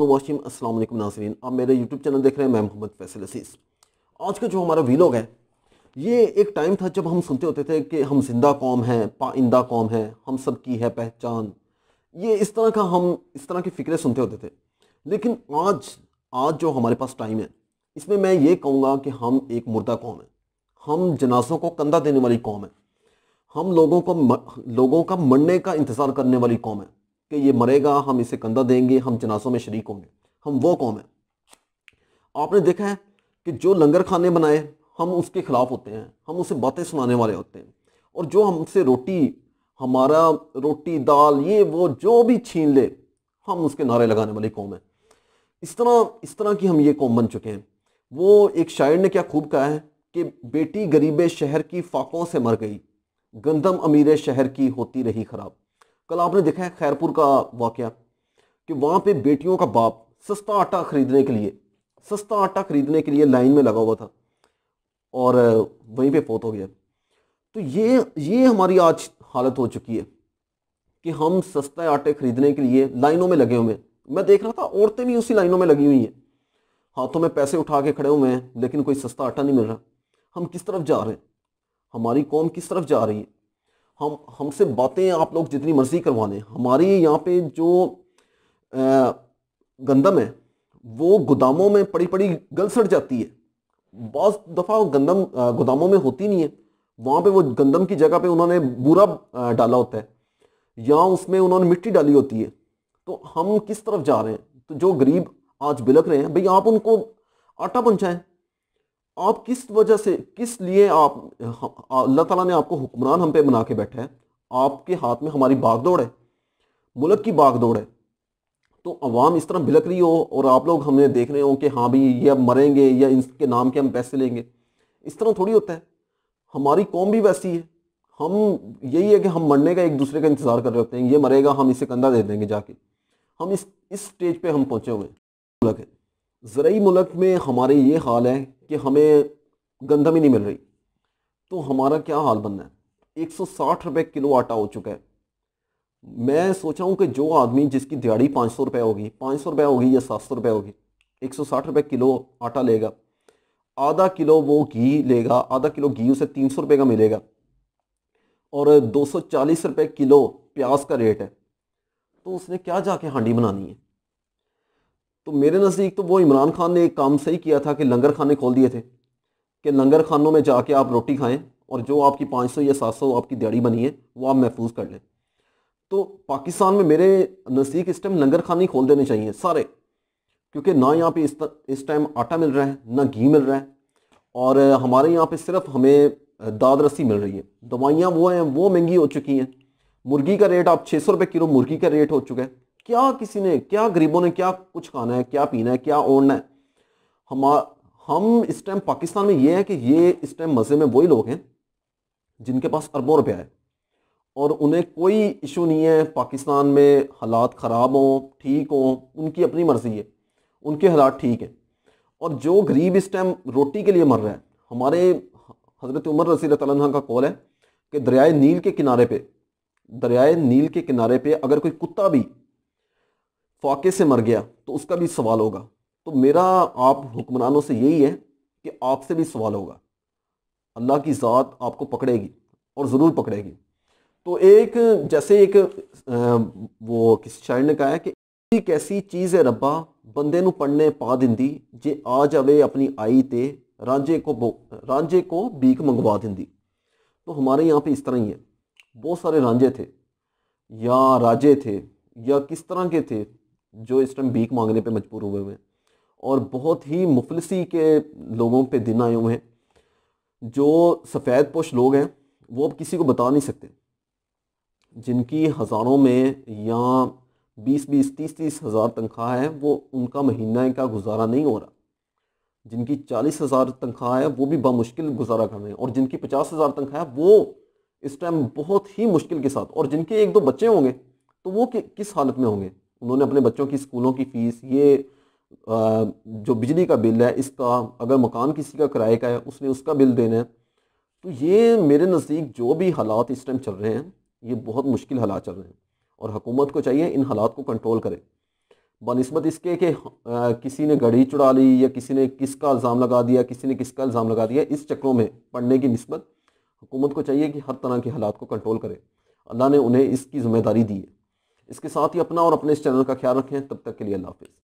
नाजरीन अस्सलाम वालेकुम आप मेरे यूट्यूब चैनल देख रहे हैं मैं मोहम्मद फैसल असीस आज का जो हमारा वीलॉग है ये एक टाइम था जब हम सुनते होते थे कि हम जिंदा कौम है पाइंदा कौम है हम सब की है पहचान ये इस तरह का हम इस तरह की फ़िक्रें सुनते होते थे लेकिन आज आज जो हमारे पास टाइम है इसमें मैं ये कहूँगा कि हम एक मुर्दा कौम है हम जनाजों को कंधा देने वाली कौम है हम लोगों को लोगों का मरने का इंतज़ार करने वाली कौम है कि ये मरेगा हम इसे कंधा देंगे हम जनासों में शरीक होंगे हम वो कौम है आपने देखा है कि जो लंगर खाने बनाए हम उसके ख़िलाफ़ होते हैं हम उसे बातें सुनाने वाले होते हैं और जो हमसे रोटी हमारा रोटी दाल ये वो जो भी छीन ले हम उसके नारे लगाने वाली कौम है इस तरह इस तरह की हम ये कौम बन चुके हैं वो एक शायर ने क्या खूब कहा है कि बेटी गरीब शहर की फाकों से मर गई गंदम अमीर शहर की होती रही खराब कल आपने देखा है खैरपुर का वाक़ कि वहाँ पे बेटियों का बाप सस्ता आटा खरीदने के लिए सस्ता आटा खरीदने के लिए लाइन में लगा हुआ था और वहीं पे पोत हो गया तो ये ये हमारी आज हालत हो चुकी है कि हम सस्ते आटे खरीदने के लिए लाइनों में लगे हुए हैं मैं देख रहा था औरतें भी उसी लाइनों में लगी हुई हैं हाथों में पैसे उठा के खड़े हुए हैं लेकिन कोई सस्ता आटा नहीं मिल रहा हम किस तरफ जा रहे हैं हमारी कौम किस तरफ जा रही है हम हमसे बातें आप लोग जितनी मर्जी करवा लें हमारी यहाँ पे जो गंदम है वो गोदामों में पड़ी पड़ी गल सड़ जाती है बहुत दफ़ा गंदम गोदामों में होती नहीं है वहाँ पे वो गंदम की जगह पे उन्होंने बूरा डाला होता है या उसमें उन्होंने मिट्टी डाली होती है तो हम किस तरफ जा रहे हैं तो जो गरीब आज बिलक रहे हैं भाई आप उनको आटा पहुँचाएँ आप किस वजह से किस लिए आप हाँ, अल्लाह ताला ने आपको हुक्मरान हम पे बना के बैठा है आपके हाथ में हमारी दौड़ है मुल्क की दौड़ है तो अवाम इस तरह भिलक रही हो और आप लोग हमें देख रहे हो कि हाँ भाई ये अब मरेंगे या इनके नाम के हम पैसे लेंगे इस तरह थोड़ी होता है हमारी कौम भी वैसी है हम यही है कि हम मरने का एक दूसरे का इंतज़ार कर रहे होते हैं ये मरेगा हम इसे कंधा दे देंगे जाके हम इस इस स्टेज पे हम पहुँचे हुए हैं मुल्क है ज़रूरी मुल्क में हमारे ये हाल है कि हमें गंदम ही नहीं मिल रही तो हमारा क्या हाल बनना है एक सौ साठ किलो आटा हो चुका है मैं सोच रहा हूँ कि जो आदमी जिसकी दिहाड़ी पाँच सौ रुपये होगी पाँच सौ रुपये होगी या सात सौ होगी एक सौ साठ किलो आटा लेगा आधा किलो वो घी लेगा आधा किलो घी उसे तीन सौ का मिलेगा और दो सौ चालीस किलो प्याज का रेट है तो उसने क्या जाके हांडी बनानी है तो मेरे नज़दीक तो वो इमरान खान ने एक काम सही किया था कि लंगर खाने खोल दिए थे कि लंगर खानों में जाके आप रोटी खाएं और जो आपकी 500 या 700 आपकी दिहाड़ी बनी है वो आप महफूज कर लें तो पाकिस्तान में मेरे नज़दीक इस टाइम लंगर खाने खोल देने चाहिए सारे क्योंकि ना यहाँ पे इस इस टाइम आटा मिल रहा है ना घी मिल रहा है और हमारे यहाँ पर सिर्फ हमें दाद रस्सी मिल रही है दवाइयाँ वो हैं वो महंगी हो चुकी हैं मुर्गी का रेट आप छः सौ रुपये किलो मुर्गी का रेट हो चुका है क्या किसी ने क्या गरीबों ने क्या कुछ खाना है क्या पीना है क्या ओढ़ना है हम हम इस टाइम पाकिस्तान में ये है कि ये इस टाइम मज़े में वही लोग हैं जिनके पास अरबों रुपया है और उन्हें कोई इशू नहीं है पाकिस्तान में हालात ख़राब हों ठीक हों उनकी अपनी मर्ज़ी है उनके हालात ठीक हैं और जो गरीब इस टाइम रोटी के लिए मर रहा है हमारे हज़रत उमर रसी तला का कॉल है कि दरियाए नील के किनारे पे दरियाए नील के किनारे पे अगर कोई कुत्ता भी फाके से मर गया तो उसका भी सवाल होगा तो मेरा आप हुक्मरानों से यही है कि आपसे भी सवाल होगा अल्लाह की ज़ात आपको पकड़ेगी और ज़रूर पकड़ेगी तो एक जैसे एक वो किस शायर ने कहा है कि ਇੱਕ चीज़ है ਹੈ बंदे नु पढ़ने पा ਪਾ जे आ ਆ अपनी आई ਆਈ रांझे को बो रांझे को बीक मंगवा ਦਿੰਦੀ तो हमारे यहाँ पे इस तरह ही है बहुत सारे रांझे थे या राजे थे या किस तरह के थे जो इस टाइम भीख मांगने पे मजबूर हुए हुए हैं और बहुत ही मुफलसी के लोगों पे दिन आए हुए हैं जो सफ़ेद पोश लोग हैं वो अब किसी को बता नहीं सकते जिनकी हज़ारों में या बीस बीस तीस तीस हज़ार तनख्वाह है वो उनका महीने का गुजारा नहीं हो रहा जिनकी चालीस हज़ार तनख्वाह है वो भी बामुश्किल गुजारा कर रहे हैं और जिनकी पचास हज़ार तनख्वाह है वो इस टाइम बहुत ही मुश्किल के साथ और जिनके एक दो बच्चे होंगे तो वो कि, किस हालत में होंगे उन्होंने अपने बच्चों की स्कूलों की फ़ीस ये जो बिजली का बिल है इसका अगर मकान किसी का किराए का है उसने उसका बिल देना है तो ये मेरे नज़दीक जो भी हालात इस टाइम चल रहे हैं ये बहुत मुश्किल हालात चल रहे हैं और हुकूमत को चाहिए इन हालात को कंट्रोल करे बनस्बत इसके कि किसी ने गड़ी चुड़ा ली या किसी ने किसका इल्ज़ाम लगा दिया किसी ने किसका इल्ज़ाम लगा दिया इस चक्रों में पढ़ने की नस्बत हुकूमत को चाहिए कि हर तरह के हालात को कंट्रोल करे अल्लाह ने उन्हें इसकी ज़िम्मेदारी दी है इसके साथ ही अपना और अपने इस चैनल का ख्याल रखें तब तक के लिए अल्लाह हाफिज़